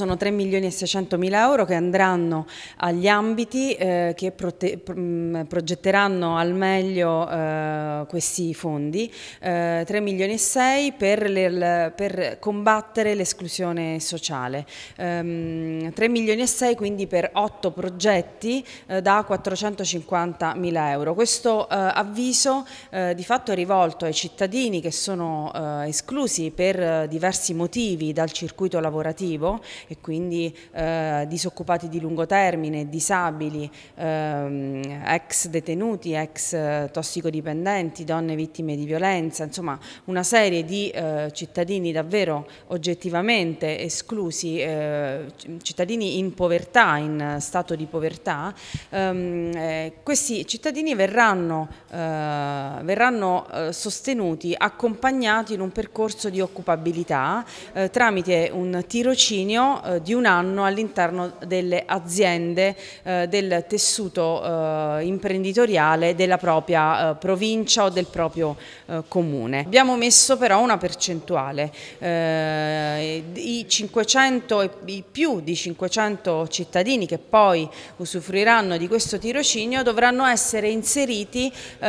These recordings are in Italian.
sono 3 milioni e 600 mila euro che andranno agli ambiti eh, che pro mm, progetteranno al meglio eh, questi fondi, eh, 3 milioni e 6 per, le, per combattere l'esclusione sociale, ehm, 3 milioni e 6 quindi per 8 progetti eh, da 450 mila euro. Questo eh, avviso eh, di fatto è rivolto ai cittadini che sono esclusi per diversi motivi dal circuito lavorativo e quindi eh, disoccupati di lungo termine, disabili, ehm, ex detenuti, ex eh, tossicodipendenti, donne vittime di violenza, insomma una serie di eh, cittadini davvero oggettivamente esclusi, eh, cittadini in povertà, in stato di povertà, ehm, eh, questi cittadini verranno, eh, verranno sostenuti, accompagnati in un percorso di occupabilità tramite un tirocinio eh, di un anno all'interno delle aziende eh, del tessuto eh, imprenditoriale della propria eh, provincia o del proprio eh, comune. Abbiamo messo però una percentuale, eh, i 500 e i più di 500 cittadini che poi usufruiranno di questo tirocinio dovranno essere inseriti, il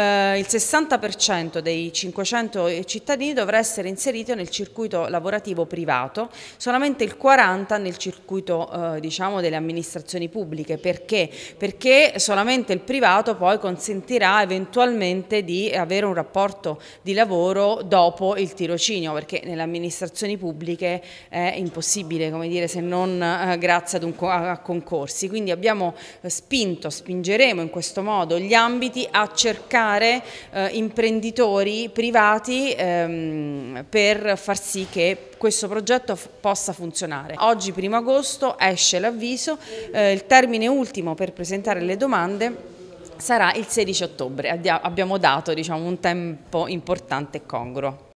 60% dei 500 cittadini dovrà essere inserito nel circuito lavorativo privato, solamente il 40% entrata nel circuito eh, diciamo, delle amministrazioni pubbliche. Perché? Perché solamente il privato poi consentirà eventualmente di avere un rapporto di lavoro dopo il tirocinio, perché nelle amministrazioni pubbliche è impossibile, come dire, se non eh, grazie un, a, a concorsi. Quindi abbiamo eh, spinto, spingeremo in questo modo gli ambiti a cercare eh, imprenditori privati ehm, per far sì che questo progetto possa funzionare. Oggi oggi, 1 agosto, esce l'avviso, eh, il termine ultimo per presentare le domande sarà il 16 ottobre, abbiamo dato diciamo, un tempo importante e congruo.